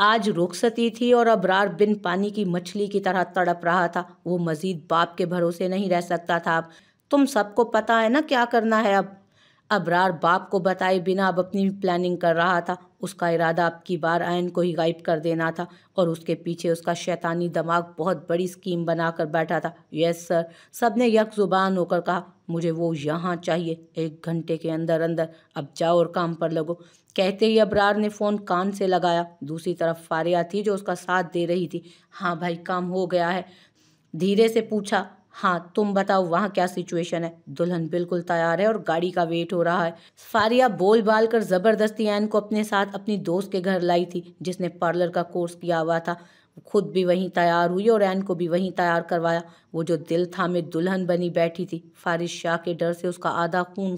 आज सती थी और अबरार बिन पानी की मछली की तरह तड़प रहा था वो मजीद बाप के भरोसे नहीं रह सकता था अब तुम सबको पता है ना क्या करना है अब अबरार बाप को बताए बिना अब अपनी प्लानिंग कर रहा था उसका इरादा अब की बार आयन को ही गायब कर देना था और उसके पीछे उसका शैतानी दिमाग बहुत बड़ी स्कीम बनाकर बैठा था यस सर सब ने यक ज़ुबान होकर कहा मुझे वो यहाँ चाहिए एक घंटे के अंदर अंदर अब जाओ और काम पर लगो कहते ही अबरार ने फ़ोन कान से लगाया दूसरी तरफ फारिया थी जो उसका साथ दे रही थी हाँ भाई काम हो गया है धीरे से पूछा हाँ तुम बताओ वहाँ क्या सिचुएशन है दुल्हन बिल्कुल तैयार है और गाड़ी का वेट हो रहा है फारिया बोल बाल कर ज़बरदस्ती एन को अपने साथ अपनी दोस्त के घर लाई थी जिसने पार्लर का कोर्स किया हुआ था खुद भी वहीं तैयार हुई और एन को भी वहीं तैयार करवाया वो जो दिल था में दुल्हन बनी बैठी थी फारिश शाह के डर से उसका आधा खून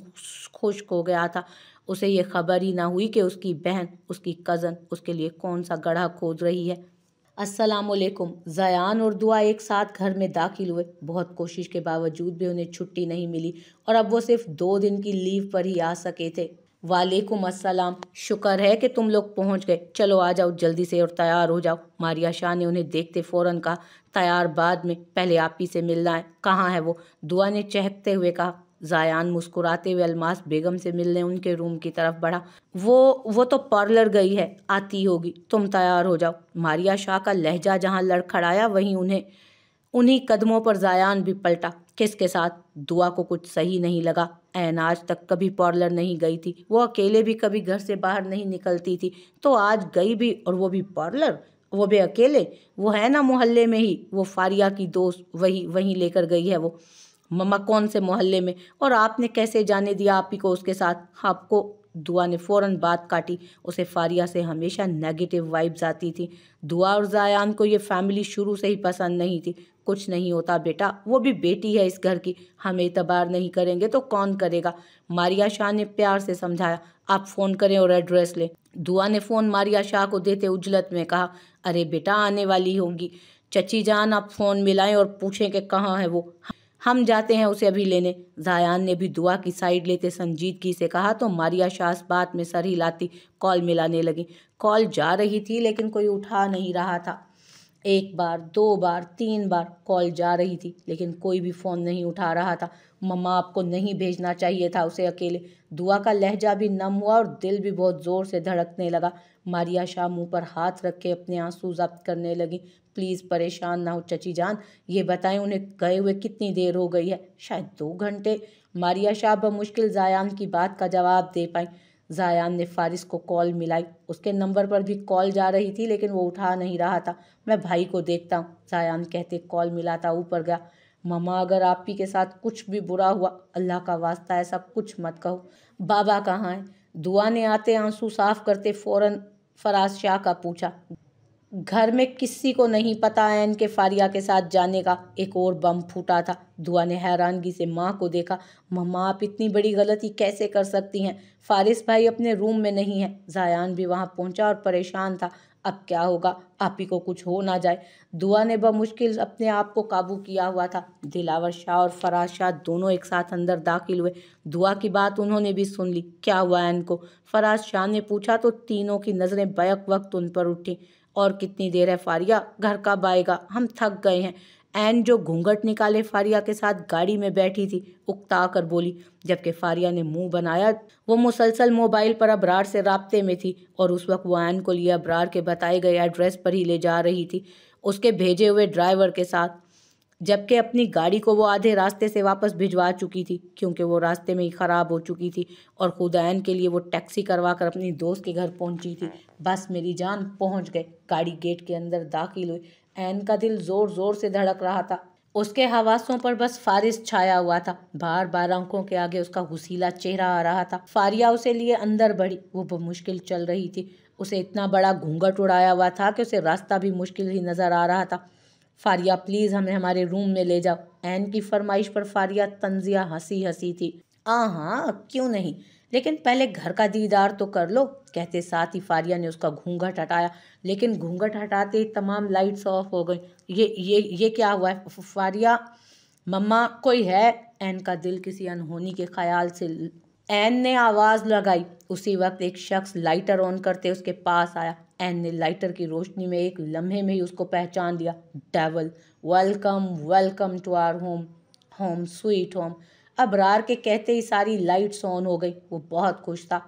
खुश्क हो गया था उसे ये खबर ही ना हुई कि उसकी बहन उसकी कज़न उसके लिए कौन सा गढ़ा खोज रही है असलकुम ज़यान और दुआ एक साथ घर में दाखिल हुए बहुत कोशिश के बावजूद भी उन्हें छुट्टी नहीं मिली और अब वो सिर्फ दो दिन की लीव पर ही आ सके थे वालेकुम अस्सलाम शुक्र है कि तुम लोग पहुंच गए चलो आ जाओ जल्दी से और तैयार हो जाओ मारिया शाह ने उन्हें देखते फ़ौरन कहा तैयार बाद में पहले आप ही से मिलना है कहाँ है वो दुआ ने चहकते हुए कहा जायान मुस्कुराते हुए अलमास बेगम से मिलने उनके रूम की तरफ बढ़ा वो वो तो पार्लर गई है आती होगी तुम तैयार हो जाओ मारिया शाह का लहजा जहाँ लड़खड़ाया वहीं उन्हें उन्हीं कदमों पर जायान भी पलटा किसके साथ दुआ को कुछ सही नहीं लगा एन आज तक कभी पार्लर नहीं गई थी वो अकेले भी कभी घर से बाहर नहीं निकलती थी तो आज गई भी और वो भी पार्लर वो भी अकेले वो है ना मोहल्ले में ही वो फारिया की दोस्त वही वहीं लेकर गई है वो ममा कौन से मोहल्ले में और आपने कैसे जाने दिया आप ही को उसके साथ आपको दुआ ने फ़ौर बात काटी उसे फारिया से हमेशा नेगेटिव वाइब्स आती थी दुआ और जायान को ये फैमिली शुरू से ही पसंद नहीं थी कुछ नहीं होता बेटा वो भी बेटी है इस घर की हम एतबार नहीं करेंगे तो कौन करेगा मारिया शाह ने प्यार से समझाया आप फ़ोन करें और एड्रेस लें दुआ ने फ़ोन मारिया शाह को देते उजलत में कहा अरे बेटा आने वाली होगी चची जान आप फ़ोन मिलाएं और पूछें कि कहाँ है वो हम जाते हैं उसे अभी लेने जायान ने भी दुआ की साइड लेते संजीदगी से कहा तो मारिया शास बात में सर हिलाती कॉल मिलाने लगी कॉल जा रही थी लेकिन कोई उठा नहीं रहा था एक बार दो बार तीन बार कॉल जा रही थी लेकिन कोई भी फ़ोन नहीं उठा रहा था मम्मा आपको नहीं भेजना चाहिए था उसे अकेले दुआ का लहजा भी नम हुआ और दिल भी बहुत ज़ोर से धड़कने लगा मारिया शाह मुंह पर हाथ रख के अपने आंसू जब्त करने लगी प्लीज़ परेशान ना हो चची जान ये बताएं उन्हें गए हुए कितनी देर हो गई है शायद दो घंटे मारिया शाह बमुश्किल जायान की बात का जवाब दे पाई जायान ने फारिस को कॉल मिलाई उसके नंबर पर भी कॉल जा रही थी लेकिन वो उठा नहीं रहा था मैं भाई को देखता हूँ जायान कहते कॉल मिलाता ऊपर गया ममा अगर आप ही के साथ कुछ भी बुरा हुआ अल्लाह का वास्ता है सब कुछ मत कहो बाबा कहाँ हैं दुआ ने आते आंसू साफ करते फ़ौरन फराज शाह का पूछा घर में किसी को नहीं पता एन के फारिया के साथ जाने का एक और बम फूटा था दुआ ने हैरानगी से माँ को देखा मम्मा आप इतनी बड़ी गलती कैसे कर सकती हैं फारिस भाई अपने रूम में नहीं है जायान भी वहाँ पहुँचा और परेशान था अब क्या होगा आप ही को कुछ हो ना जाए दुआ ने बमुश्किल अपने आप को काबू किया हुआ था दिलावर शाह और फराज शाह दोनों एक साथ अंदर दाखिल हुए दुआ की बात उन्होंने भी सुन ली क्या हुआ इनको फराज शाह ने पूछा तो तीनों की नज़रें बैक वक्त उन पर उठी और कितनी देर है फारिया घर कब आएगा हम थक गए हैं एन जो घूंघट निकाले फारिया के साथ गाड़ी में बैठी थी उकता कर बोली जबकि फारिया ने मुंह बनाया वो मुसलसल मोबाइल पर अबरार से रबते में थी और उस वक्त वो एन को लिए अबरार के बताए गए एड्रेस पर ही ले जा रही थी उसके भेजे हुए ड्राइवर के साथ जबकि अपनी गाड़ी को वो आधे रास्ते से वापस भिजवा चुकी थी क्योंकि वो रास्ते में ही ख़राब हो चुकी थी और खुद एन के लिए वो टैक्सी करवा कर अपनी दोस्त के घर पहुंची थी बस मेरी जान पहुंच गए गाड़ी गेट के अंदर दाखिल हुई एन का दिल ज़ोर ज़ोर से धड़क रहा था उसके हवासों पर बस फारिस छाया हुआ था बार बार आंखों के आगे उसका घुसीला चेहरा आ रहा था फारिया उसे लिए अंदर बढ़ी वो मुश्किल चल रही थी उसे इतना बड़ा घूंघट उड़ाया हुआ था कि उसे रास्ता भी मुश्किल ही नज़र आ रहा था फारिया प्लीज़ हमें हमारे रूम में ले जाओ एन की फरमाइश पर फारिया तंजिया हंसी हंसी थी आ हाँ क्यों नहीं लेकिन पहले घर का दीदार तो कर लो कहते साथ ही फारिया ने उसका घूंघट हटाया लेकिन घूंघट हटाते ही तमाम लाइट्स ऑफ हो गई ये ये ये क्या हुआ है फारिया मम्मा कोई है एन का दिल किसी अनहोनी के ख्याल से एन ने आवाज़ लगाई उसी वक्त एक शख्स लाइटर ऑन करते उसके पास आया एन ने लाइटर की रोशनी में एक लम्हे में ही उसको पहचान दिया डेवल welcome welcome to our home home sweet home Abrar के कहते ही सारी लाइट्स ऑन हो गई वो बहुत खुश था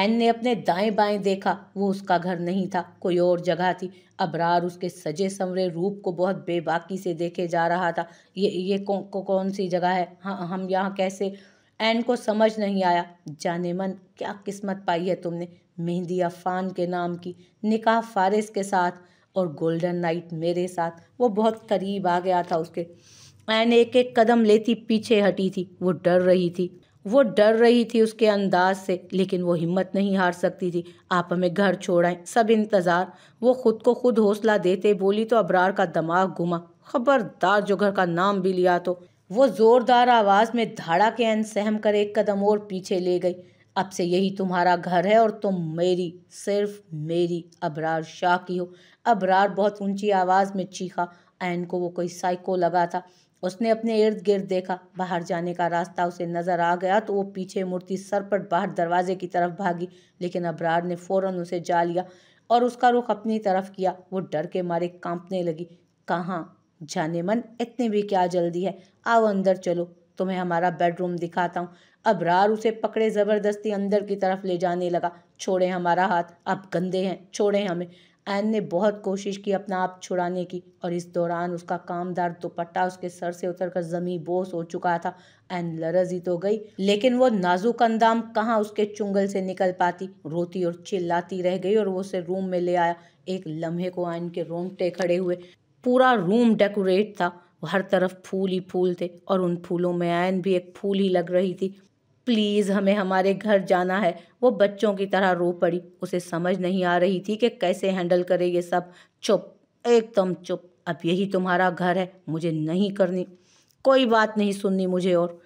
एन ने अपने दाएं बाएं देखा वो उसका घर नहीं था कोई और जगह थी अबरार उसके सजे संवरे रूप को बहुत बेबाकी से देखे जा रहा था ये ये कौ, कौ, कौन सी जगह है हाँ हम यहाँ कैसे एन को समझ नहीं आया जाने मन क्या किस्मत पाई है तुमने मेहंदी अफान के नाम की निकाह फारिस के साथ और गोल्डन नाइट मेरे साथ वो बहुत करीब आ गया था उसके एन एक एक कदम लेती पीछे हटी थी वो डर रही थी वो डर रही थी उसके अंदाज से लेकिन वो हिम्मत नहीं हार सकती थी आप हमें घर छोड़ाएं सब इंतज़ार वो खुद को खुद हौसला देते बोली तो अबरार का दिमाग घुमा खबरदार जो घर का नाम भी लिया तो वो ज़ोरदार आवाज़ में धाड़ा के एन सहम कर एक कदम और पीछे ले गई अब से यही तुम्हारा घर है और तुम मेरी सिर्फ मेरी अबरार शाह की हो अबरार बहुत ऊंची आवाज़ में चीखा एन को वो कोई साइको लगा था उसने अपने इर्द गिर्द देखा बाहर जाने का रास्ता उसे नज़र आ गया तो वो पीछे मुड़ती सरपट बाहर दरवाजे की तरफ भागी लेकिन अबरार ने फ़ौरन उसे जा लिया और उसका रुख अपनी तरफ किया वो डर के मारे कांपने लगी कहाँ जाने मन इतने भी क्या जल्दी है आओ अंदर चलो तुम्हें हमारा बेडरूम दिखाता हूँ अबरार उसे पकड़े ज़बरदस्ती अंदर की तरफ ले जाने लगा छोड़े हमारा हाथ आप गंदे हैं छोड़े हमें एन ने बहुत कोशिश की अपना आप छुड़ाने की और इस दौरान उसका कामदार दुपट्टा उसके सर से उतरकर जमी बोस हो चुका था एन लरजी तो गई लेकिन वो नाजुक अंदाम कहाँ उसके चुंगल से निकल पाती रोती और चिल्लाती रह गई और वो उसे रूम में ले आया एक लम्हे को एन के रोंगटे खड़े हुए पूरा रूम डेकोरेट था हर तरफ फूल ही फूल थे और उन फूलों में आयन भी एक फूल ही लग रही थी प्लीज़ हमें हमारे घर जाना है वो बच्चों की तरह रो पड़ी उसे समझ नहीं आ रही थी कि कैसे हैंडल करे ये सब चुप एकदम चुप अब यही तुम्हारा घर है मुझे नहीं करनी कोई बात नहीं सुननी मुझे और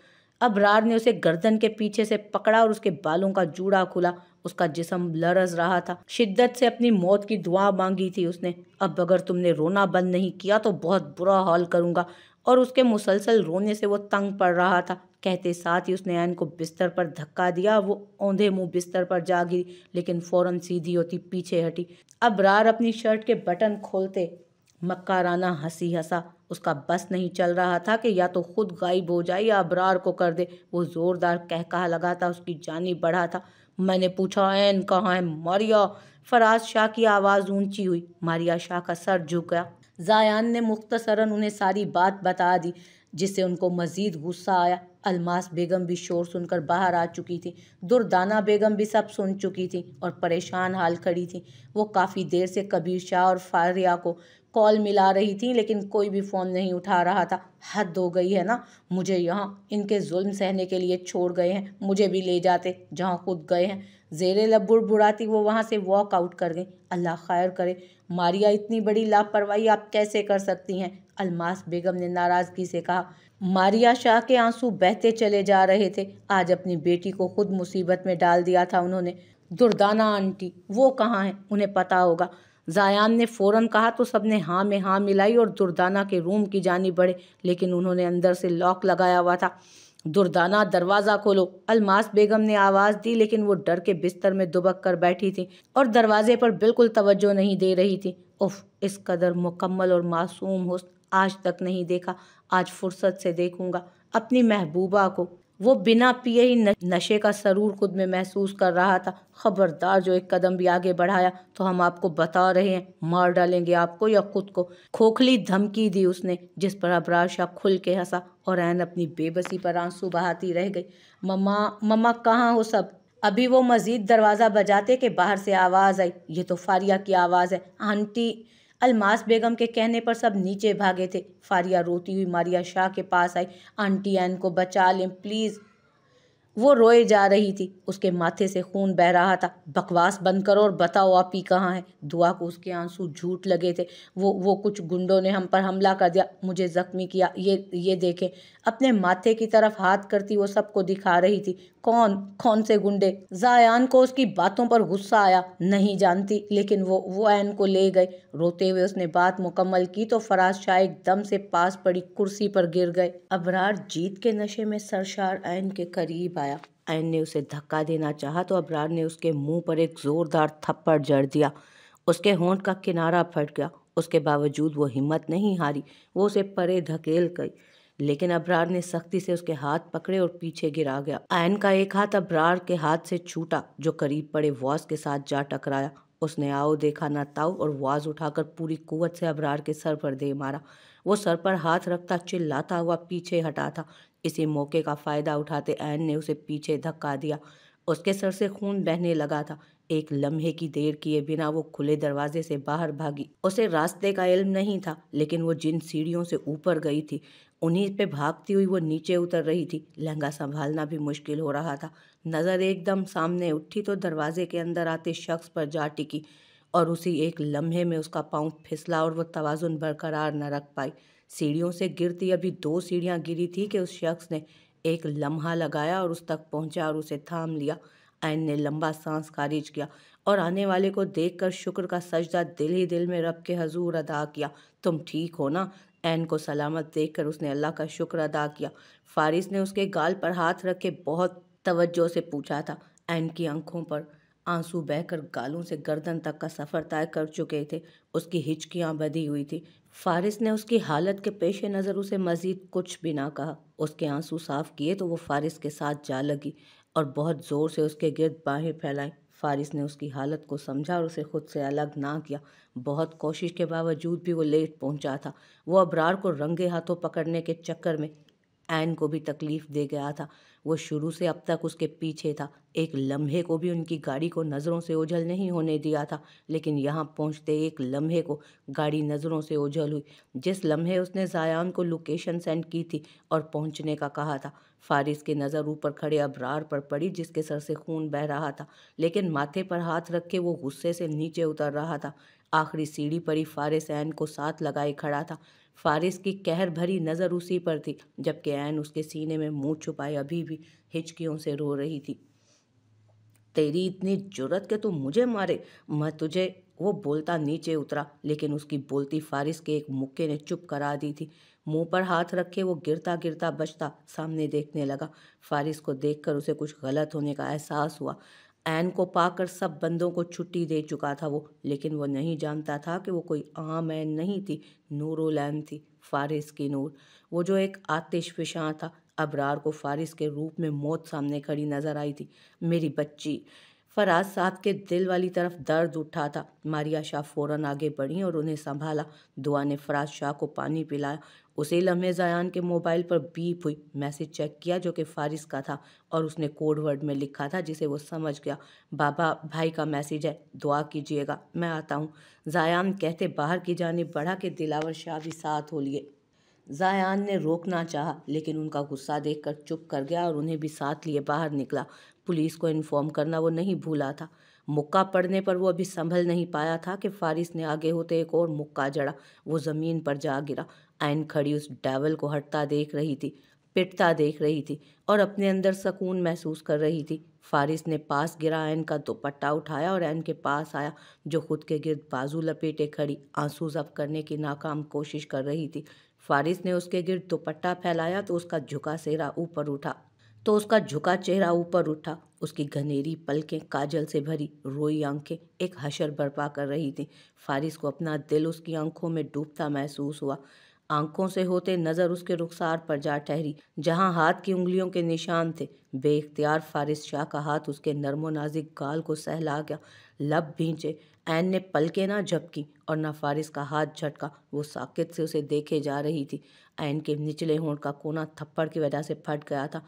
अब रार ने उसे गर्दन के पीछे से पकड़ा और उसके बालों का जूड़ा खुला उसका जिसम लरस रहा था शिद्दत से अपनी मौत की दुआ मांगी थी उसने अब अगर तुमने रोना बंद नहीं किया तो बहुत बुरा हाल करूंगा और उसके मुसलसल रोने से वो तंग पड़ रहा था कहते साथ ही उसने ऐन को बिस्तर पर धक्का दिया वो औंधे मुंह बिस्तर पर जा गिरी लेकिन फौरन सीधी होती पीछे हटी अबरार अपनी शर्ट के बटन खोलते मक्काराना हंसी हंसा उसका बस नहीं चल रहा था कि या तो खुद गायब हो जाए या अबरार को कर दे वो ज़ोरदार कह कह लगा था उसकी जानी बढ़ा था मैंने पूछा ऐन कहाँ है मारिया फराज शाह की आवाज़ ऊंची हुई मारिया शाह का सर झुक गया जायान ने मुख्तसरन उन्हें सारी बात बता दी जिससे उनको मज़ीद गुस्सा आया अलमास बेगम भी शोर सुनकर बाहर आ चुकी थी दुर्दाना बेगम भी सब सुन चुकी थी और परेशान हाल खड़ी थी वो काफ़ी देर से कबीर शाह और फारिया को कॉल मिला रही थी लेकिन कोई भी फ़ोन नहीं उठा रहा था हद हो गई है ना मुझे यहाँ इनके जुल्म सहने के लिए छोड़ गए हैं मुझे भी ले जाते जहाँ खुद गए हैं जेर लब बुराती वो वहाँ से वॉक आउट कर गई अल्लाह खैर करे मारिया इतनी बड़ी लापरवाही आप कैसे कर सकती हैं अलमास बेगम ने नाराज़गी से कहा मारिया शाह के आंसू बहते चले जा रहे थे आज अपनी बेटी को खुद मुसीबत में डाल दिया था उन्होंने दुर्दाना आंटी वो कहाँ हैं उन्हें पता होगा जायान ने फ़ौरन कहा तो सबने हाँ में हाँ मिलाई और दुर्दाना के रूम की जानी बढ़े लेकिन उन्होंने अंदर से लॉक लगाया हुआ था दुर्दाना दरवाज़ा खोलो अलमास बेगम ने आवाज़ दी लेकिन वो डर के बिस्तर में दुबक कर बैठी थी और दरवाजे पर बिल्कुल तवज्जो नहीं दे रही थी उफ इस कदर मुकम्मल और मासूम हुस्न आज तक नहीं देखा आज फुर्सत से देखूंगा अपनी महबूबा को वो बिना पिए ही नशे का सरूर खुद में महसूस कर रहा था खबरदार जो एक कदम भी आगे बढ़ाया तो हम आपको बता रहे हैं मार डालेंगे आपको या खुद को खोखली धमकी दी उसने जिस पर अबराज शाह खुल के हंसा और ऐन अपनी बेबसी पर आंसू बहाती रह गई ममा ममा कहाँ हो सब अभी वो मज़ीद दरवाज़ा बजाते कि बाहर से आवाज़ आई ये तो फारिया की आवाज़ है आंटी अलमास बेगम के कहने पर सब नीचे भागे थे फारिया रोती हुई मारिया शाह के पास आई आंटी एन को बचा लें प्लीज़ वो रोए जा रही थी उसके माथे से खून बह रहा था बकवास बंद करो और बताओ आप ही कहाँ हैं दुआ को उसके आंसू झूठ लगे थे वो वो कुछ गुंडों ने हम पर हमला कर दिया मुझे ज़ख्मी किया ये ये देखें अपने माथे की तरफ हाथ करती वो सबको दिखा रही थी कौन कौन से गुंडे जायान को उसकी बातों पर गुस्सा आया नहीं जानती लेकिन वो वो एन को ले गए रोते हुए उसने बात मुकम्मल की तो फराज शाह एकदम से पास पड़ी कुर्सी पर गिर गए अबरार जीत के नशे में सरशार एन के करीब आए आया आयन ने उसे धक्का देना चाहा तो अबरार ने उसके मुंह पर एक ज़ोरदार थप्पड़ जड़ दिया उसके होंठ का किनारा फट गया उसके बावजूद वो हिम्मत नहीं हारी वो उसे परे धकेल गई लेकिन अबरार ने सख्ती से उसके हाथ पकड़े और पीछे गिरा गया आयन का एक हाथ अबरार के हाथ से छूटा जो करीब पड़े वॉज के साथ जा टकराया उसने आओ देखा ना ताऊ और वाज उठाकर पूरी कुवत से अबरार के सर पर दे मारा वो सर पर हाथ रखता चिल्लाता हुआ पीछे हटा था इसी मौके का फ़ायदा उठाते एन ने उसे पीछे धक्का दिया उसके सर से खून बहने लगा था एक लम्हे की देर किए बिना वो खुले दरवाजे से बाहर भागी उसे रास्ते का इल्म नहीं था लेकिन वो जिन सीढ़ियों से ऊपर गई थी उन्हीं पे भागती हुई वो नीचे उतर रही थी लहंगा संभालना भी मुश्किल हो रहा था नज़र एकदम सामने उठी तो दरवाजे के अंदर आते शख्स पर जा टिकी और उसी एक लम्हे में उसका पाँव फिसला और वह तोज़ुन बरकरार न रख पाई सीढ़ियों से गिरती अभी दो सीढ़ियाँ गिरी थी कि उस शख्स ने एक लम्हा लगाया और उस तक पहुँचा और उसे थाम लिया ऐन ने लंबा सांस खारिज किया और आने वाले को देखकर शुक्र का सजदा दिल ही दिल में रब के हजूर अदा किया तुम ठीक हो ना ऐन को सलामत देखकर उसने अल्लाह का शुक्र अदा किया फारिस ने उसके गाल पर हाथ रख के बहुत तवज्जो से पूछा था ऐन की आंखों पर आंसू बहकर गालों से गर्दन तक का सफ़र तय कर चुके थे उसकी हिचकियाँ बधी हुई थी फारिस ने उसकी हालत के पेश नज़र उसे मज़ीद कुछ भी ना कहा उसके आंसू साफ़ किए तो वो फारिस के साथ जा लगी और बहुत ज़ोर से उसके गिरद बाहें फैलाएं फारिस ने उसकी हालत को समझा और उसे खुद से अलग ना किया बहुत कोशिश के बावजूद भी वो लेट पहुंचा था वो अबरार को रंगे हाथों पकड़ने के चक्कर में एन को भी तकलीफ़ दे गया था वो शुरू से अब तक उसके पीछे था एक लम्हे को भी उनकी गाड़ी को नज़रों से ओझल नहीं होने दिया था लेकिन यहाँ पहुँचते एक लम्हे को गाड़ी नज़रों से ओझल हुई जिस लम्हे उसने जायान को लोकेशन सेंड की थी और पहुँचने का कहा था फारिस की नज़र ऊपर खड़े अबरार पर पड़ी जिसके सर से खून बह रहा था लेकिन माथे पर हाथ रख के वो गुस्से से नीचे उतर रहा था आखिरी सीढ़ी पर ही फारिस ऐन को साथ लगाए खड़ा था फारिस की कहर भरी नज़र उसी पर थी जबकि ऐन उसके सीने में मुंह छुपाए अभी भी हिचकियों से रो रही थी तेरी इतनी जरूरत के तू मुझे मारे मैं तुझे वो बोलता नीचे उतरा लेकिन उसकी बोलती फारिस के एक मुक्के ने चुप करा दी थी मुंह पर हाथ रखे वो गिरता गिरता बचता सामने देखने लगा फारिस को देखकर उसे कुछ गलत होने का एहसास हुआ एन को पाकर सब बंदों को छुट्टी दे चुका था वो लेकिन वो नहीं जानता था कि वो कोई आम एन नहीं थी नूरोलैन थी फारिस की नूर वो जो एक आतिश फिशां था अबरार को फारिस के रूप में मौत सामने खड़ी नजर आई थी मेरी बच्ची फराज साहब के दिल वाली तरफ दर्द उठा था मारिया शाह फौरन आगे बढ़ी और उन्हें संभाला दुआ ने फराज शाह को पानी पिलाया उसी लम्हे जयान के मोबाइल पर बीप हुई मैसेज चेक किया जो कि फारिस का था और उसने कोड वर्ड में लिखा था जिसे वो समझ गया बाबा भाई का मैसेज है दुआ कीजिएगा मैं आता हूँ जयान कहते बाहर की जाने बढ़ा कि दिलावर शाह भी साथ हो लिए जायान ने रोकना चाहा लेकिन उनका गुस्सा देखकर चुप कर गया और उन्हें भी साथ लिए बाहर निकला पुलिस को इन्फॉर्म करना वो नहीं भूला था मुक्का पड़ने पर वो अभी संभल नहीं पाया था कि फारिस ने आगे होते एक और मुक्का जड़ा वो ज़मीन पर जा गिरा आयन खड़ी उस डैवल को हटता देख रही थी पिटता देख रही थी और अपने अंदर सकून महसूस कर रही थी फारिस ने पास गिरा एन का दुपट्टा उठाया और एन के पास आया जो खुद के गिरद बाजू लपेटे खड़ी आंसू जब करने की नाकाम कोशिश कर रही थी फारिस ने उसके गिरद दुपट्टा फैलाया तो उसका झुका सेहरा ऊपर उठा तो उसका झुका चेहरा ऊपर उठा उसकी घनेरी पलकें काजल से भरी रोई आंखें एक हशर बर्पा कर रही थीं फारिस को अपना दिल उसकी आंखों में डूबता महसूस हुआ आंखों से होते नज़र उसके रुखसार पर जा ठहरी जहां हाथ की उंगलियों के निशान थे बेख्तियार फारिस शाह का हाथ उसके नरमो नाजिक गाल को सहला गया लब भींचे ऐन ने पलके ना झपकी और ना फारिस का हाथ झटका वो साकित से उसे देखे जा रही थी ऐन के निचले होंठ का कोना थप्पड़ की वजह से फट गया था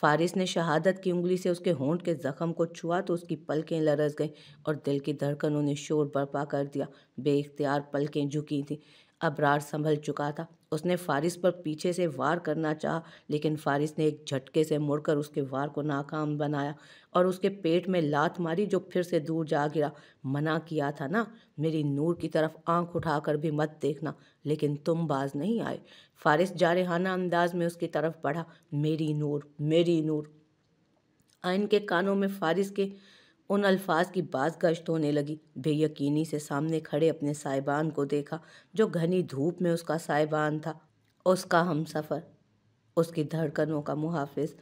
फारिस ने शहादत की उंगली से उसके होंठ के जख्म को छुआ तो उसकी पलकें लरस गईं और दिल की धड़कनों ने शोर बर्पा कर दिया बेख्तियार पलकें झुकी थीं अबरार संभल चुका था उसने फारिस पर पीछे से वार करना चाहा लेकिन फारिस ने एक झटके से मुड़कर उसके वार को नाकाम बनाया और उसके पेट में लात मारी जो फिर से दूर जा गिरा मना किया था ना मेरी नूर की तरफ आंख उठाकर भी मत देखना लेकिन तुम बाज नहीं आए फारिस जारहाना अंदाज में उसकी तरफ बढ़ा मेरी नूर मेरी नूर आयन के कानों में फारिस के उन अल्फाज की बात गश्त होने लगी बेयकीनी से सामने खड़े अपने साहिबान को देखा जो घनी धूप में उसका साहिबान था उसका हम सफ़र उसकी धड़कनों का मुहाफिज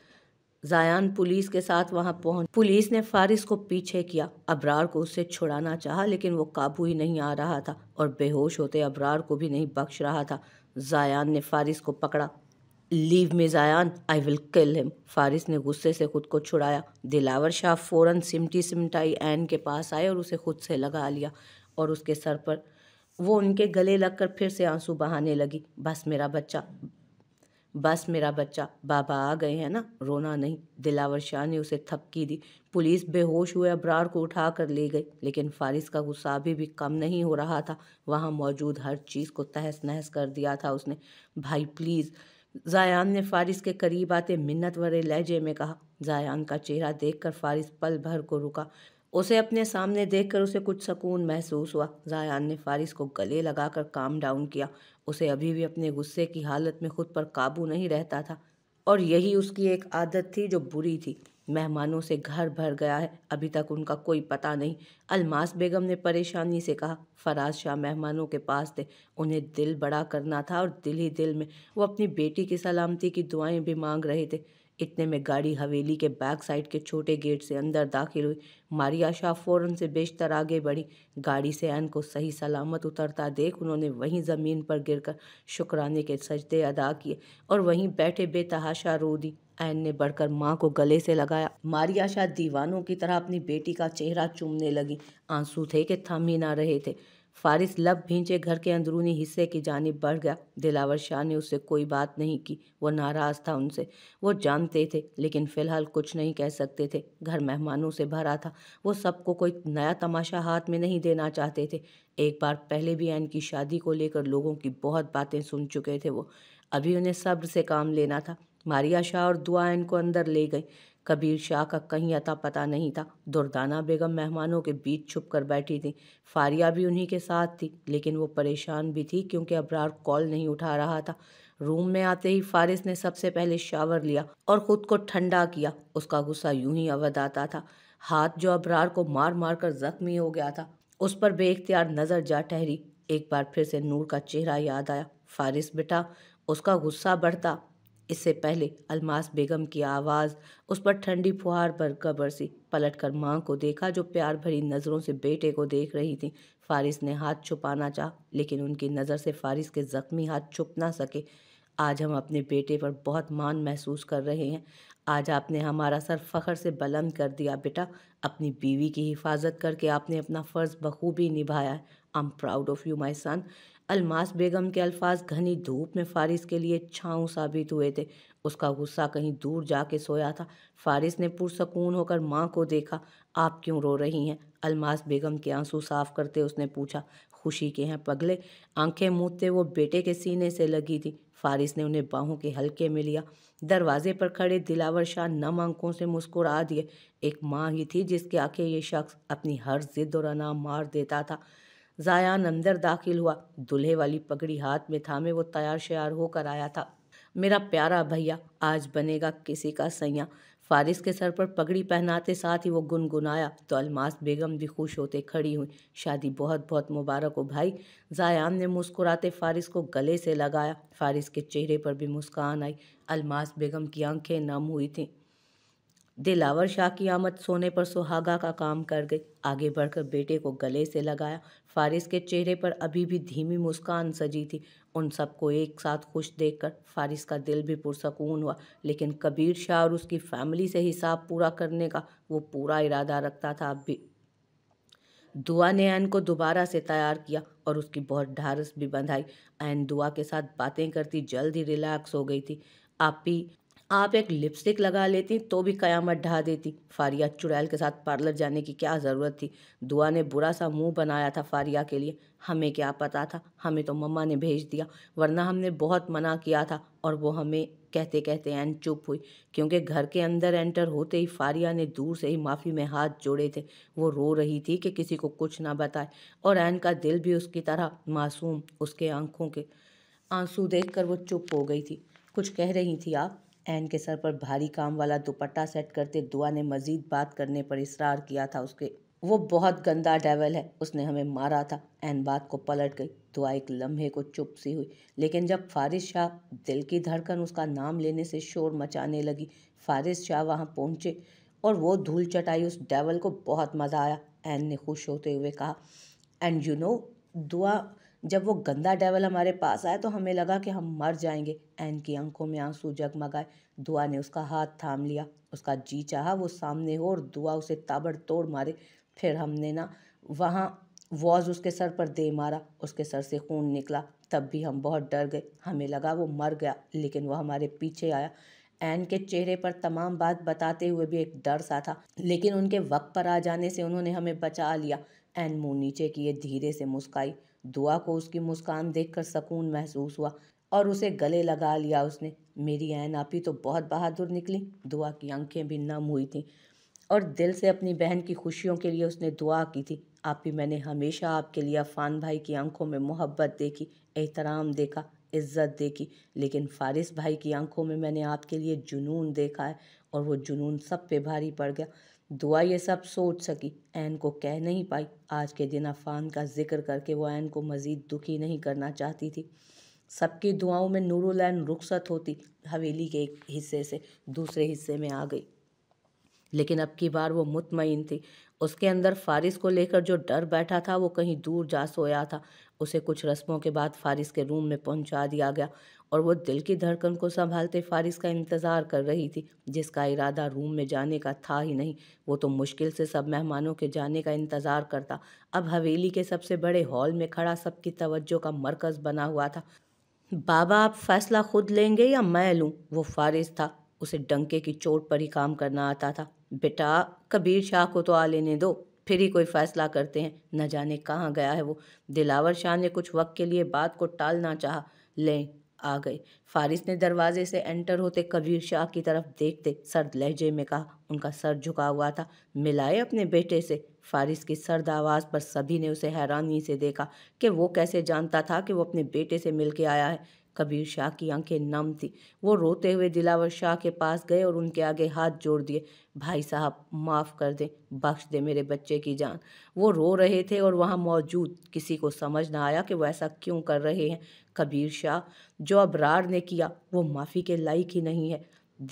जायान पुलिस के साथ वहां पहुंच पुलिस ने फारिस को पीछे किया अबरार को उससे छुड़ाना चाहा लेकिन वो काबू ही नहीं आ रहा था और बेहोश होते अबरार को भी नहीं बख्श रहा था जायान ने फारिस को पकड़ा लीव में Zayan I will kill him Faris ने गुस्से से खुद को छुड़ाया दिलावर शाह फौरन सिमटी सिमटाई एन के पास आए और उसे खुद से लगा लिया और उसके सर पर वो उनके गले लगकर फिर से आंसू बहाने लगी बस मेरा बच्चा बस मेरा बच्चा बाबा आ गए हैं ना रोना नहीं दिलावर शाह ने उसे थपकी दी पुलिस बेहोश हुए अबरार को उठा कर ले गई लेकिन फारिस का गुस्सा अभी भी कम नहीं हो रहा था वहाँ मौजूद हर चीज़ को तहस नहस कर दिया था उसने भाई प्लीज़ जायान ने फारिस के करीब आते मिन्नत वरे लहजे में कहा जायान का चेहरा देखकर फारिस पल भर को रुका उसे अपने सामने देखकर उसे कुछ सुकून महसूस हुआ जायान ने फारिस को गले लगाकर काम डाउन किया उसे अभी भी अपने गुस्से की हालत में खुद पर काबू नहीं रहता था और यही उसकी एक आदत थी जो बुरी थी मेहमानों से घर भर गया है अभी तक उनका कोई पता नहीं अलमास बेगम ने परेशानी से कहा फराज शाह मेहमानों के पास थे उन्हें दिल बड़ा करना था और दिल ही दिल में वो अपनी बेटी की सलामती की दुआएं भी मांग रहे थे इतने में गाड़ी हवेली के बैक साइड के छोटे गेट से अंदर दाखिल हुई मारिया शाह फ़ौरन से बेशतर आगे बढ़ी गाड़ी से एन को सही सलामत उतरता देख उन्होंने वहीं ज़मीन पर गिरकर शुक्राने के सजदे अदा किए और वहीं बैठे बेतहाशा रो दी एन ने बढ़कर माँ को गले से लगाया मारिया शाह दीवानों की तरह अपनी बेटी का चेहरा चूमने लगी आंसू थे कि थम ही ना रहे थे फारिस लब भींचे घर के अंदरूनी हिस्से की जानब बढ़ गया दिलावर शाह ने उससे कोई बात नहीं की वो नाराज़ था उनसे वो जानते थे लेकिन फ़िलहाल कुछ नहीं कह सकते थे घर मेहमानों से भरा था वो सबको कोई नया तमाशा हाथ में नहीं देना चाहते थे एक बार पहले भी एन की शादी को लेकर लोगों की बहुत बातें सुन चुके थे वो अभी उन्हें सब्र से काम लेना था मारिया शाह और दुआ इनको अंदर ले गई कबीर शाह का कहीं अता पता नहीं था दुर्दाना बेगम मेहमानों के बीच छुप कर बैठी थी फारिया भी उन्हीं के साथ थी लेकिन वो परेशान भी थी क्योंकि अबरार कॉल नहीं उठा रहा था रूम में आते ही फारिस ने सबसे पहले शावर लिया और ख़ुद को ठंडा किया उसका गुस्सा यूं ही अवध आता था हाथ जो अबरार को मार मार कर जख्मी हो गया था उस पर बेख्तियार नज़र जा ठहरी एक बार फिर से नूर का चेहरा याद आया फारिस बेटा उसका गुस्सा बढ़ता इससे पहले अलमास बेगम की आवाज़ उस पर ठंडी फुहार कबर सी पलट कर माँ को देखा जो प्यार भरी नज़रों से बेटे को देख रही थी फारिस ने हाथ छुपाना चाह लेकिन उनकी नज़र से फारिस के ज़ख्मी हाथ छुप ना सके आज हम अपने बेटे पर बहुत मान महसूस कर रहे हैं आज आपने हमारा सर फ़खर से बुलंद कर दिया बेटा अपनी बीवी की हिफाजत करके आपने अपना फ़र्ज़ बखूबी निभाया I am proud of you my son Almas Begum के अल्फाज घनी धूप में फारिस के लिए छाँव साबित हुए थे उसका गुस्सा कहीं दूर जाके सोया था फारिस ने पुरसकून होकर माँ को देखा आप क्यों रो रही हैं अलमास बेगम के आंसू साफ करते उसने पूछा खुशी के हैं पगले आंखें मूँदते वो बेटे के सीने से लगी थी फारिस ने उन्हें बाहों के हल्के में लिया दरवाजे पर खड़े दिलावर शाह नम आंखों से मुस्कुरा दिए एक माँ ही थी जिसके आँखें ये शख्स अपनी हर जिद और अनाम मार देता था जायान अंदर दाखिल हुआ दुल्हे वाली पगड़ी हाथ में थामे वो तैयार श्यार होकर आया था मेरा प्यारा भैया आज बनेगा किसी का सैया फारिस के सर पर पगड़ी पहनाते साथ ही वो गुनगुनाया तो अलमास बेगम भी खुश होते खड़ी हुई शादी बहुत बहुत मुबारक हो भाई जायान ने मुस्कुराते फारिस को गले से लगाया फारिस के चेहरे पर भी मुस्कान आई अलमास बेगम की आंखें नम हुई थीं दिलावर शाह की आमद सोने पर सुहागा का काम कर गई आगे बढ़कर बेटे को गले से लगाया फारिस के चेहरे पर अभी भी धीमी मुस्कान सजी थी उन सबको एक साथ खुश देखकर फारिस का दिल भी पुरसकून हुआ लेकिन कबीर शाह और उसकी फैमिली से हिसाब पूरा करने का वो पूरा इरादा रखता था अब भी दुआ ने ऐन को दोबारा से तैयार किया और उसकी बहुत ढारस भी बंधाई ऐन दुआ के साथ बातें करती जल्द ही रिलैक्स हो गई थी आपी आप एक लिपस्टिक लगा लेती तो भी कयामत ढा देती फारिया चुड़ैल के साथ पार्लर जाने की क्या ज़रूरत थी दुआ ने बुरा सा मुंह बनाया था फारिया के लिए हमें क्या पता था हमें तो मम्मा ने भेज दिया वरना हमने बहुत मना किया था और वो हमें कहते कहते एन चुप हुई क्योंकि घर के अंदर एंटर होते ही फारिया ने दूर से ही माफ़ी में हाथ जोड़े थे वो रो रही थी कि किसी को कुछ ना बताए और एन का दिल भी उसकी तरह मासूम उसके आंखों के आंसू देखकर वो चुप हो गई थी कुछ कह रही थी आप एन के सर पर भारी काम वाला दुपट्टा सेट करते दुआ ने मज़ीद बात करने पर इसरार किया था उसके वो बहुत गंदा डेवल है उसने हमें मारा था एन बात को पलट गई दुआ एक लम्हे को चुप सी हुई लेकिन जब फारिस शाह दिल की धड़कन उसका नाम लेने से शोर मचाने लगी फ़ारिस शाह वहाँ पहुँचे और वो धूल चटाई उस डेवल को बहुत मज़ा आया एन ने खुश होते हुए कहा एंड यू नो दुआ जब वो गंदा डेवल हमारे पास आया तो हमें लगा कि हम मर जाएंगे एन की आंखों में आंसू जगमगाए दुआ ने उसका हाथ थाम लिया उसका जी चाहा वो सामने हो और दुआ उसे ताबड़तोड़ मारे फिर हमने ना वहाँ वॉज उसके सर पर दे मारा उसके सर से खून निकला तब भी हम बहुत डर गए हमें लगा वो मर गया लेकिन वह हमारे पीछे आया एन के चेहरे पर तमाम बात बताते हुए भी एक डर सा था लेकिन उनके वक्त पर आ जाने से उन्होंने हमें बचा लिया एन मुँह नीचे किए धीरे से मुस्काई दुआ को उसकी मुस्कान देखकर सुकून महसूस हुआ और उसे गले लगा लिया उसने मेरी ऐन आपी तो बहुत बहादुर निकली दुआ की आंखें भी नम हुई थी और दिल से अपनी बहन की खुशियों के लिए उसने दुआ की थी आप ही मैंने हमेशा आपके लिए अफान भाई की आंखों में मोहब्बत देखी एहतराम देखा इज्जत देखी लेकिन फारिस भाई की आंखों में मैंने आपके लिए जुनून देखा है और वो जुनून सब पे भारी पड़ गया दुआ ये सब सोच सकी ऐन को कह नहीं पाई आज के दिन अफान का जिक्र करके वो ऐन को मज़ीद दुखी नहीं करना चाहती थी सबकी दुआओं में नूरुलैन रुखसत होती हवेली के एक हिस्से से दूसरे हिस्से में आ गई लेकिन अब की बार वो मुतमिन थी उसके अंदर फारिस को लेकर जो डर बैठा था वो कहीं दूर जा सोया था उसे कुछ रस्मों के बाद फारिस के रूम में पहुंचा दिया गया और वो दिल की धड़कन को संभालते फारिस का इंतज़ार कर रही थी जिसका इरादा रूम में जाने का था ही नहीं वो तो मुश्किल से सब मेहमानों के जाने का इंतज़ार करता अब हवेली के सबसे बड़े हॉल में खड़ा सबकी तवज्जो का मरकज़ बना हुआ था बाबा आप फैसला खुद लेंगे या मैं लूँ वो फारिस था उसे डंके की चोट पर ही काम करना आता था बेटा कबीर शाह को तो आ लेने दो फिर ही कोई फैसला करते हैं न जाने कहाँ गया है वो दिलावर शाह ने कुछ वक्त के लिए बात को टालना चाहा लें आ गए फारिस ने दरवाजे से एंटर होते कबीर शाह की तरफ देखते सर्द लहजे में कहा उनका सर झुका हुआ था मिलाए अपने बेटे से फारिस की सर्द आवाज़ पर सभी ने उसे हैरानी से देखा कि वो कैसे जानता था कि वो अपने बेटे से मिल के आया है कबीर शाह की आंखें नम थी वो रोते हुए दिलावर शाह के पास गए और उनके आगे हाथ जोड़ दिए भाई साहब माफ़ कर दें बख्श दे मेरे बच्चे की जान वो रो रहे थे और वहाँ मौजूद किसी को समझ ना आया कि वो ऐसा क्यों कर रहे हैं कबीर शाह जो अबरार ने किया वो माफ़ी के लायक ही नहीं है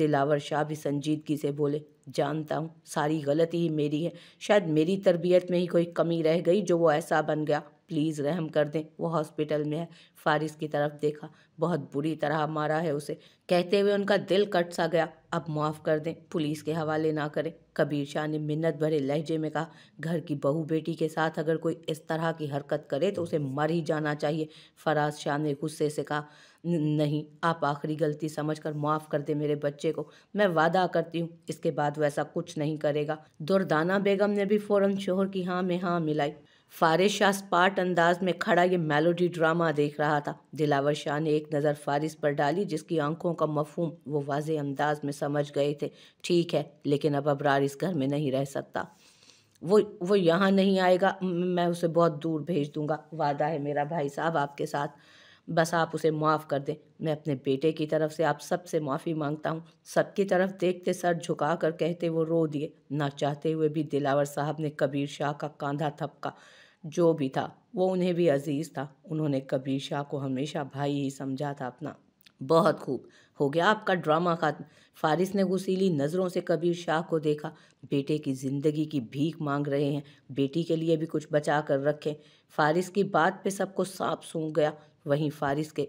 दिलावर शाह भी संजीदगी से बोले जानता हूँ सारी गलती ही मेरी है शायद मेरी तरबियत में ही कोई कमी रह गई जो वो ऐसा बन गया प्लीज़ रहम कर दें वो हॉस्पिटल में है फारिस की तरफ देखा बहुत बुरी तरह मारा है उसे कहते हुए उनका दिल कट सा गया अब माफ़ कर दें पुलिस के हवाले ना करें कबीर शाह ने मिन्नत भरे लहजे में कहा घर की बहू बेटी के साथ अगर कोई इस तरह की हरकत करे तो उसे मर ही जाना चाहिए फराज शाह ने गुस्से से कहा नहीं आप आखिरी गलती समझकर माफ़ कर दें मेरे बच्चे को मैं वादा करती हूँ इसके बाद वैसा कुछ नहीं करेगा दुर्दाना बेगम ने भी फ़ौरन शोहर की हाँ में हाँ मिलाई फारिस शाह स्पाट अंदाज में खड़ा ये मेलोडी ड्रामा देख रहा था दिलावर शाह ने एक नज़र फारिस पर डाली जिसकी आंखों का मफहम वो वाज अंदाज में समझ गए थे ठीक है लेकिन अब अबरार इस घर में नहीं रह सकता वो वो यहाँ नहीं आएगा मैं उसे बहुत दूर भेज दूंगा वादा है मेरा भाई साहब आपके साथ बस आप उसे माफ़ कर दें मैं अपने बेटे की तरफ से आप सबसे माफ़ी मांगता हूँ सबकी तरफ देखते सर झुका कर कहते वो रो दिए ना चाहते हुए भी दिलावर साहब ने कबीर शाह का कांधा थपका जो भी था वो उन्हें भी अजीज़ था उन्होंने कबीर शाह को हमेशा भाई ही समझा था अपना बहुत खूब हो गया आपका ड्रामा ख़त्म फारिस ने गुसीली नज़रों से कबीर शाह को देखा बेटे की ज़िंदगी की भीख मांग रहे हैं बेटी के लिए भी कुछ बचा कर रखें फारिस की बात पे सबको सांप सूंघ गया वहीं फारिस के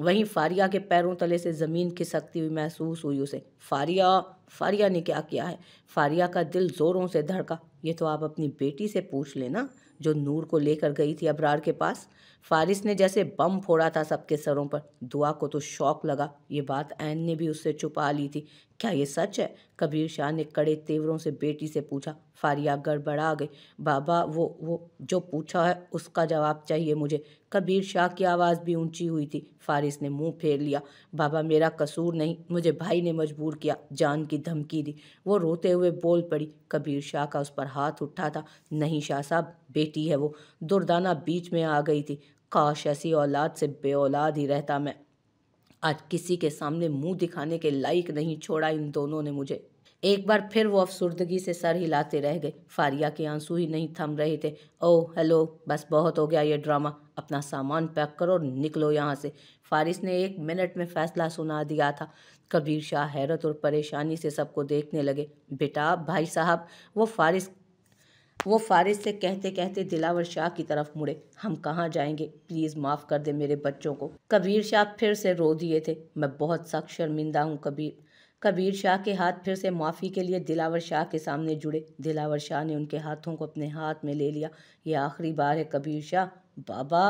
वहीं फारिया के पैरों तले से ज़मीन खिसकती हुई महसूस हुई उसे फारिया फारिया ने क्या किया है फारिया का दिल ज़ोरों से धड़का ये तो आप अपनी बेटी से पूछ लेना जो नूर को लेकर गई थी अबरार के पास फारिस ने जैसे बम फोड़ा था सबके सरों पर दुआ को तो शौक लगा ये बात ऐन ने भी उससे छुपा ली थी क्या ये सच है कबीर शाह ने कड़े तेवरों से बेटी से पूछा फारिया गड़बड़ा गई बाबा वो वो जो पूछा है उसका जवाब चाहिए मुझे कबीर शाह की आवाज़ भी ऊंची हुई थी फारिस ने मुंह फेर लिया बाबा मेरा कसूर नहीं मुझे भाई ने मजबूर किया जान की धमकी दी वो रोते हुए बोल पड़ी कबीर शाह का उस पर हाथ उठा था नहीं शाह साहब बेटी है वो दुर्दाना बीच में आ गई थी काश ऐसी औलाद से बे औलाद ही रहता मैं आज किसी के सामने मुंह दिखाने के लायक नहीं छोड़ा इन दोनों ने मुझे एक बार फिर वो अफसुर्दगी से सर हिलाते रह गए फारिया के आंसू ही नहीं थम रहे थे ओह हेलो बस बहुत हो गया ये ड्रामा अपना सामान पैक करो और निकलो यहाँ से फारिस ने एक मिनट में फ़ैसला सुना दिया था कबीर शाह हैरत और परेशानी से सबको देखने लगे बेटा भाई साहब वो फारिस वो फारिस से कहते कहते दिलावर शाह की तरफ मुड़े हम कहाँ जाएंगे प्लीज़ माफ़ कर दे मेरे बच्चों को कबीर शाह फिर से रो दिए थे मैं बहुत सख्त शर्मिंदा हूँ कबीर कबीर शाह के हाथ फिर से माफ़ी के लिए दिलावर शाह के सामने जुड़े दिलावर शाह ने उनके हाथों को अपने हाथ में ले लिया ये आखिरी बार है कबीर शाह बाबा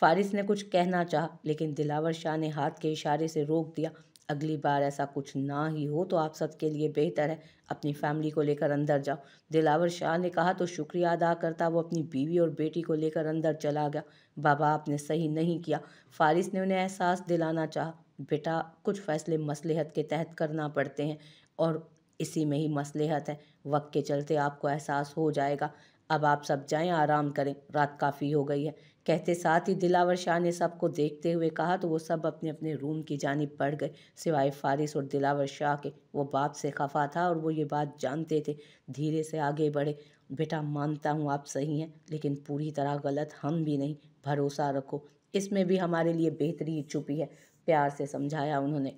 फारिस ने कुछ कहना चाहा लेकिन दिलावर शाह ने हाथ के इशारे से रोक दिया अगली बार ऐसा कुछ ना ही हो तो आप सबके लिए बेहतर है अपनी फैमिली को लेकर अंदर जाओ दिलावर शाह ने कहा तो शुक्रिया अदा करता वो अपनी बीवी और बेटी को लेकर अंदर चला गया बाबा आपने सही नहीं किया फारिस ने उन्हें एहसास दिलाना चाहा बेटा कुछ फ़ैसले मसलहत के तहत करना पड़ते हैं और इसी में ही मसलहत है वक्त के चलते आपको एहसास हो जाएगा अब आप सब जाएं आराम करें रात काफ़ी हो गई है कहते साथ ही दिलावर शाह ने सबको देखते हुए कहा तो वो सब अपने अपने रूम की जानब पड़ गए सिवाय फारिस और दिलावर शाह के वो बाप से खफा था और वो ये बात जानते थे धीरे से आगे बढ़े बेटा मानता हूँ आप सही हैं लेकिन पूरी तरह गलत हम भी नहीं भरोसा रखो इसमें भी हमारे लिए बेहतरी छुपी है प्यार से समझाया उन्होंने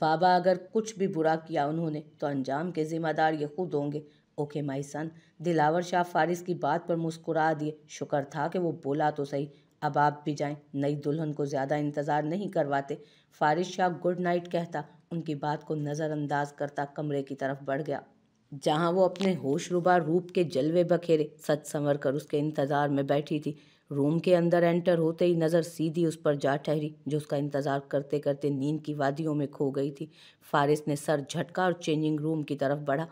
बाबा अगर कुछ भी बुरा किया उन्होंने तो अंजाम के ज़िम्मेदार ये खुद होंगे okay my son Dilawar Shah Faris की बात पर मुस्कुरा दिए शुक्र था कि वो बोला तो सही अब आप भी जाएं नई दुल्हन को ज़्यादा इंतज़ार नहीं करवाते फारिस शाह गुड नाइट कहता उनकी बात को नज़रअंदाज करता कमरे की तरफ बढ़ गया जहाँ वो अपने होशरुबा रूप के जलवे बखेरे सच संवर कर उसके इंतज़ार में बैठी थी रूम के अंदर एंटर होते ही नज़र सीधी उस पर जा ठहरी जो उसका इंतज़ार करते करते नींद की वादियों में खो गई थी फारिस ने सर झटका और चेंजिंग रूम की तरफ बढ़ा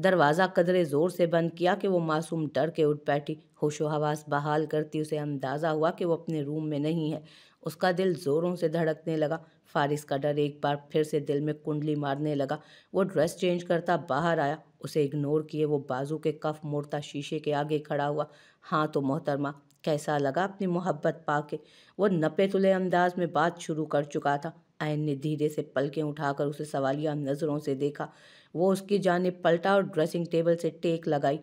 दरवाज़ा कदरे ज़ोर से बंद किया कि वो मासूम डर के उठ बैठी होशो हवास बहाल करती उसे अंदाज़ा हुआ कि वो अपने रूम में नहीं है उसका दिल ज़ोरों से धड़कने लगा फारिस का डर एक बार फिर से दिल में कुंडली मारने लगा वो ड्रेस चेंज करता बाहर आया उसे इग्नोर किए वो बाजू के कफ मोड़ता शीशे के आगे खड़ा हुआ हाँ तो मोहतरमा कैसा लगा अपनी मोहब्बत पाके वो नपे तुले अंदाज में बात शुरू कर चुका था आयन ने धीरे से पलकें उठाकर उसे सवालिया नज़रों से देखा वो उसकी जानब पलटा और ड्रेसिंग टेबल से टेक लगाई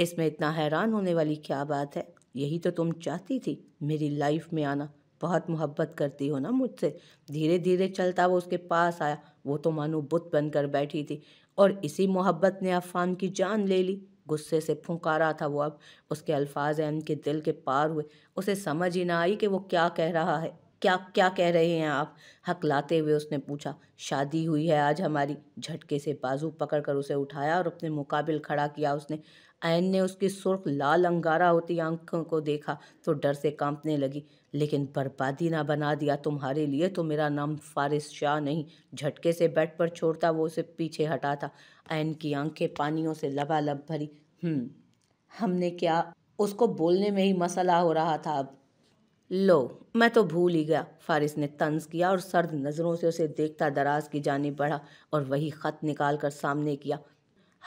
इसमें इतना हैरान होने वाली क्या बात है यही तो तुम चाहती थी मेरी लाइफ में आना बहुत मोहब्बत करती हो ना मुझसे धीरे धीरे चलता वो उसके पास आया वो तो मानो बुत बनकर बैठी थी और इसी मोहब्बत ने अफान की जान ले ली गुस्से से फुंकारा रहा था वो अब उसके अल्फाज हैं के दिल के पार हुए उसे समझ ही ना आई कि वो क्या कह रहा है क्या क्या कह रहे हैं आप हक लाते हुए उसने पूछा शादी हुई है आज हमारी झटके से बाजू पकड़कर उसे उठाया और अपने मुकाबिल खड़ा किया उसने ऐन ने उसकी सुर्ख लाल अंगारा होती आंखों को देखा तो डर से कांपने लगी लेकिन बर्बादी ना बना दिया तुम्हारे लिए तो मेरा नाम फारिस शाह नहीं झटके से बेड पर छोड़ता वो उसे पीछे हटाता ऐन की आंखें पानियों से लबालब भरी हम्म, हमने क्या उसको बोलने में ही मसला हो रहा था अब लो मैं तो भूल ही गया फारिस ने तंज किया और सर्द नज़रों से उसे देखता दराज की जानी बढ़ा और वही ख़त निकाल कर सामने किया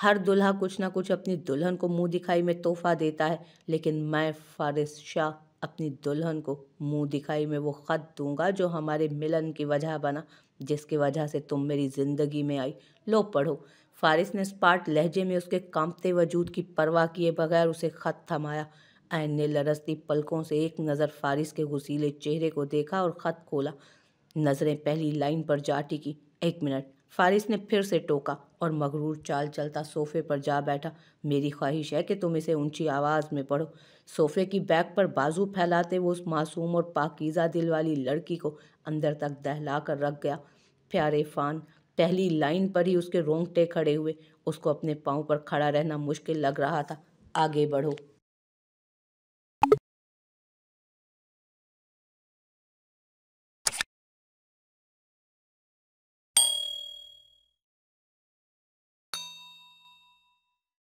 हर दुल्हा कुछ ना कुछ अपनी दुल्हन को मुंह दिखाई में तोहफा देता है लेकिन मैं फारिस शाह अपनी दुल्हन को मुँह दिखाई में वो ख़त दूंगा जो हमारे मिलन की वजह बना जिसकी वजह से तुम मेरी ज़िंदगी में आई लो पढ़ो फारिस ने स्पार्ट लहजे में उसके कांपते वजूद की परवाह किए बगैर उसे ख़त थमाया ऐन ने लरसती पलकों से एक नज़र फारिस के घुसीले चेहरे को देखा और ख़त खोला नज़रें पहली लाइन पर जाटी की एक मिनट फारिस ने फिर से टोका और मगरूर चाल चलता सोफे पर जा बैठा मेरी ख्वाहिश है कि तुम इसे ऊंची आवाज़ में पढ़ो सोफ़े की बैक पर बाजू फैलाते वो उस मासूम और पाकिज़ा दिल वाली लड़की को अंदर तक दहला कर रख गया प्यारे फ़ान पहली लाइन पर ही उसके रोंगटे खड़े हुए उसको अपने पाँव पर खड़ा रहना मुश्किल लग रहा था आगे बढ़ो